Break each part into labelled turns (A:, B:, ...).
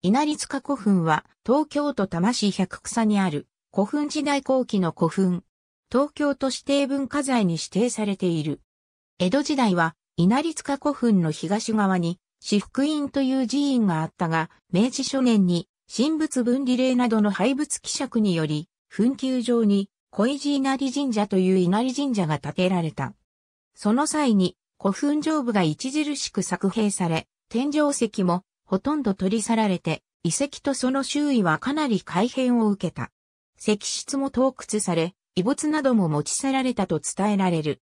A: 稲荷塚古墳は東京都多摩市百草にある古墳時代後期の古墳。東京都指定文化財に指定されている。江戸時代は稲荷塚古墳の東側に私福院という寺院があったが、明治初年に神仏分離令などの廃仏希釈により、墳丘上に小石稲荷神社という稲荷神社が建てられた。その際に古墳上部が著しく削平され、天井石もほとんど取り去られて、遺跡とその周囲はかなり改変を受けた。石室も洞窟され、遺物なども持ち去られたと伝えられる。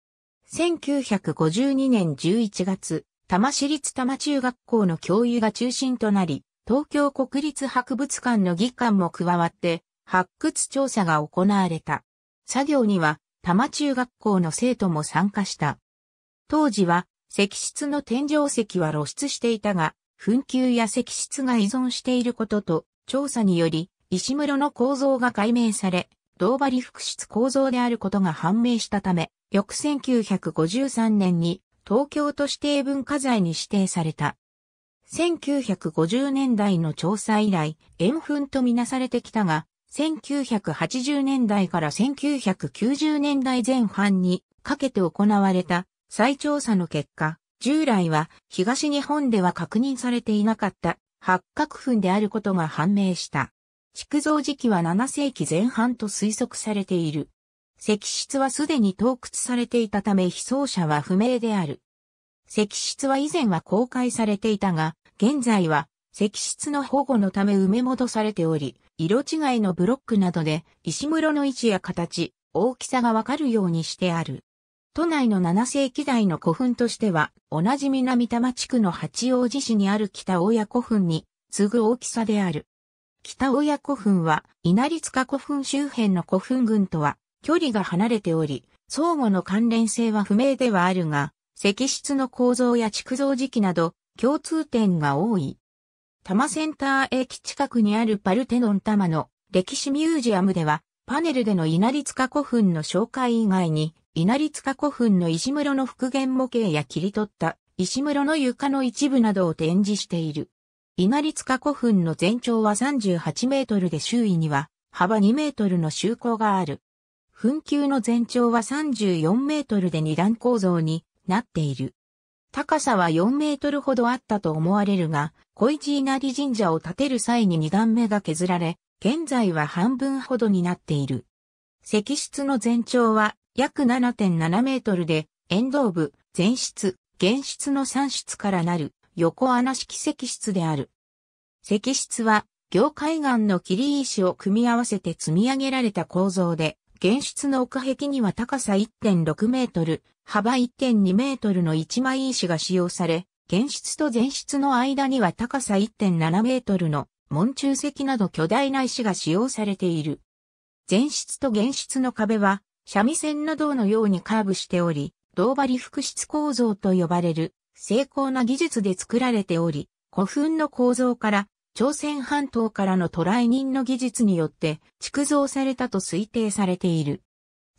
A: 1952年11月、多摩市立多摩中学校の教諭が中心となり、東京国立博物館の議官も加わって、発掘調査が行われた。作業には、多摩中学校の生徒も参加した。当時は、石室の天井石は露出していたが、紛糾や石質が依存していることと、調査により、石室の構造が解明され、銅張複質構造であることが判明したため、翌1953年に東京都指定文化財に指定された。1950年代の調査以来、円粉とみなされてきたが、1980年代から1990年代前半にかけて行われた再調査の結果、従来は東日本では確認されていなかった八角墳であることが判明した。築造時期は7世紀前半と推測されている。石室はすでに洞窟されていたため被葬者は不明である。石室は以前は公開されていたが、現在は石室の保護のため埋め戻されており、色違いのブロックなどで石室の位置や形、大きさがわかるようにしてある。都内の7世紀代の古墳としては、同じ南多摩地区の八王子市にある北親古墳に次ぐ大きさである。北親古墳は、稲荷塚古墳周辺の古墳群とは、距離が離れており、相互の関連性は不明ではあるが、石室の構造や築造時期など、共通点が多い。多摩センター駅近くにあるパルテノン多摩の歴史ミュージアムでは、パネルでの稲荷塚古墳の紹介以外に、稲荷塚古墳の石室の復元模型や切り取った石室の床の一部などを展示している。稲荷塚古墳の全長は38メートルで周囲には幅2メートルの周口がある。墳丘の全長は34メートルで二段構造になっている。高さは4メートルほどあったと思われるが、小市稲荷神社を建てる際に二段目が削られ、現在は半分ほどになっている。石室の全長は約7.7メートルで、沿道部、前室、現室の3室からなる横穴式石室である。石室は、行海岸の切り石を組み合わせて積み上げられた構造で、現室の奥壁には高さ1.6メートル、幅1.2メートルの一枚石が使用され、現室と前室の間には高さ1.7メートルの門柱石など巨大な石が使用されている。前室と現室の壁は三味線の銅のようにカーブしており、銅針複質構造と呼ばれる精巧な技術で作られており、古墳の構造から朝鮮半島からの渡来人の技術によって築造されたと推定されている。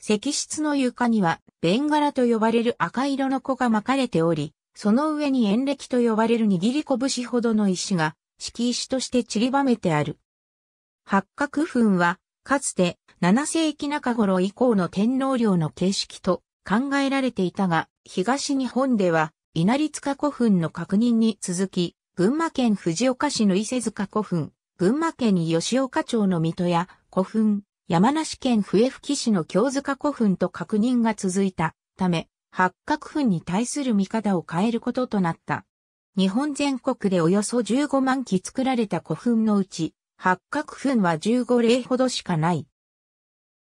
A: 石室の床には、ベンガラと呼ばれる赤色の子が巻かれており、その上に円暦と呼ばれる握り拳ほどの石が、敷石として散りばめてある。八角墳は、かつて7世紀中頃以降の天皇陵の形式と考えられていたが、東日本では稲荷塚古墳の確認に続き、群馬県藤岡市の伊勢塚古墳、群馬県吉岡町の水戸や古墳、山梨県笛吹市の京塚古墳と確認が続いたため、八角墳に対する見方を変えることとなった。日本全国でおよそ15万基作られた古墳のうち、八角墳は15例ほどしかない。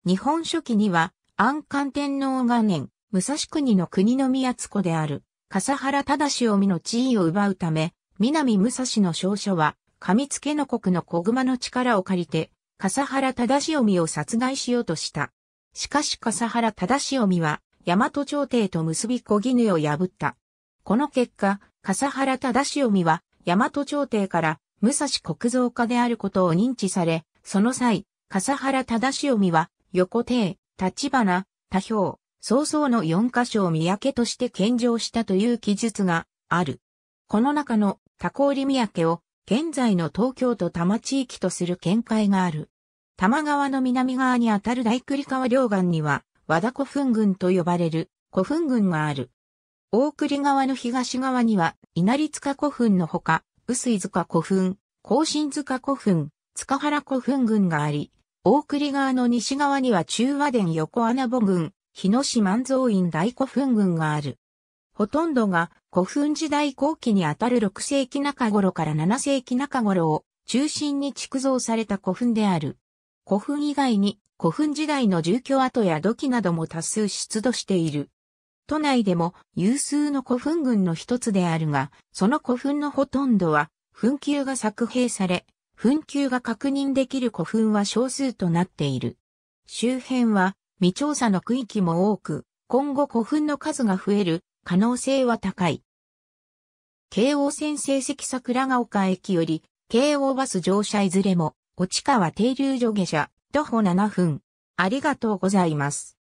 A: 日本書紀には、安官天皇元年、武蔵国の国の宮津子である、笠原忠臣の地位を奪うため、南武蔵の少書は、上付の国の小熊の力を借りて、笠原忠臣を殺害しようとした。しかし笠原忠臣は、大和朝廷と結び小絹を破った。この結果、笠原忠臣は、大和朝廷から、武蔵国造家であることを認知され、その際、笠原忠臣は、横亭、立花、多表、曹操の4箇所を三宅として献上したという記述がある。この中の多氷三宅を現在の東京都多摩地域とする見解がある。多摩川の南側にあたる大栗川両岸には和田古墳群と呼ばれる古墳群がある。大栗川の東側には稲荷塚古墳のほか、臼井塚古墳、甲信塚古墳、塚原古墳群があり、大栗川の西側には中和田横穴母群、日野市万蔵院大古墳群がある。ほとんどが古墳時代後期にあたる6世紀中頃から7世紀中頃を中心に築造された古墳である。古墳以外に古墳時代の住居跡や土器なども多数出土している。都内でも有数の古墳群の一つであるが、その古墳のほとんどは墳丘が作兵され、墳丘が確認できる古墳は少数となっている。周辺は未調査の区域も多く、今後古墳の数が増える可能性は高い。京王線成績桜ヶ丘駅より、京王バス乗車いずれも、落川停留所下車、徒歩7分。ありがとうございます。